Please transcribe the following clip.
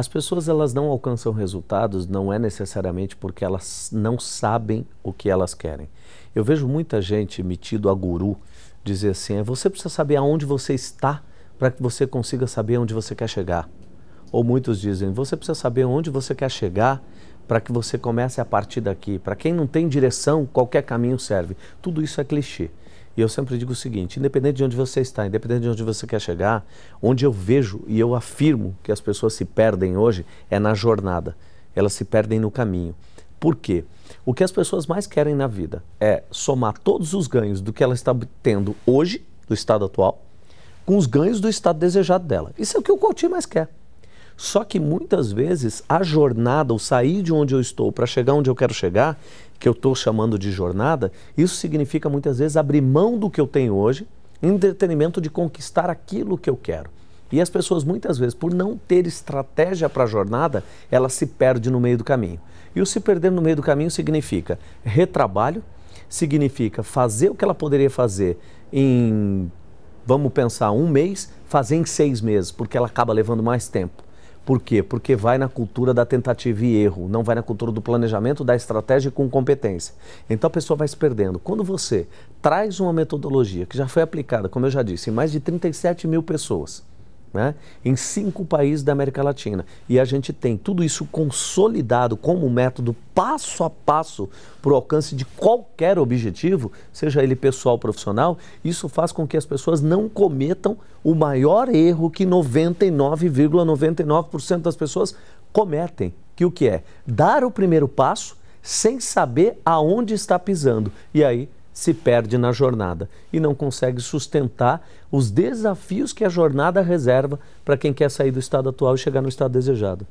As pessoas elas não alcançam resultados não é necessariamente porque elas não sabem o que elas querem. Eu vejo muita gente metido a guru dizer assim: é, você precisa saber aonde você está para que você consiga saber onde você quer chegar. Ou muitos dizem: você precisa saber onde você quer chegar para que você comece a partir daqui. Para quem não tem direção, qualquer caminho serve. Tudo isso é clichê. E eu sempre digo o seguinte: independente de onde você está, independente de onde você quer chegar, onde eu vejo e eu afirmo que as pessoas se perdem hoje é na jornada. Elas se perdem no caminho. Por quê? O que as pessoas mais querem na vida é somar todos os ganhos do que ela está tendo hoje, do estado atual, com os ganhos do estado desejado dela. Isso é o que o coaching mais quer. Só que muitas vezes a jornada, o sair de onde eu estou para chegar onde eu quero chegar, que eu estou chamando de jornada, isso significa muitas vezes abrir mão do que eu tenho hoje, em entretenimento de conquistar aquilo que eu quero. E as pessoas muitas vezes, por não ter estratégia para a jornada, ela se perde no meio do caminho. E o se perder no meio do caminho significa retrabalho, significa fazer o que ela poderia fazer em, vamos pensar, um mês, fazer em seis meses, porque ela acaba levando mais tempo. Por quê? Porque vai na cultura da tentativa e erro, não vai na cultura do planejamento, da estratégia com competência. Então a pessoa vai se perdendo. Quando você traz uma metodologia que já foi aplicada, como eu já disse, em mais de 37 mil pessoas, né, em cinco países da América Latina. E a gente tem tudo isso consolidado como método passo a passo para o alcance de qualquer objetivo, seja ele pessoal ou profissional. Isso faz com que as pessoas não cometam o maior erro que 99,99% ,99 das pessoas cometem, que o que é? Dar o primeiro passo sem saber aonde está pisando. E aí se perde na jornada e não consegue sustentar os desafios que a jornada reserva para quem quer sair do estado atual e chegar no estado desejado.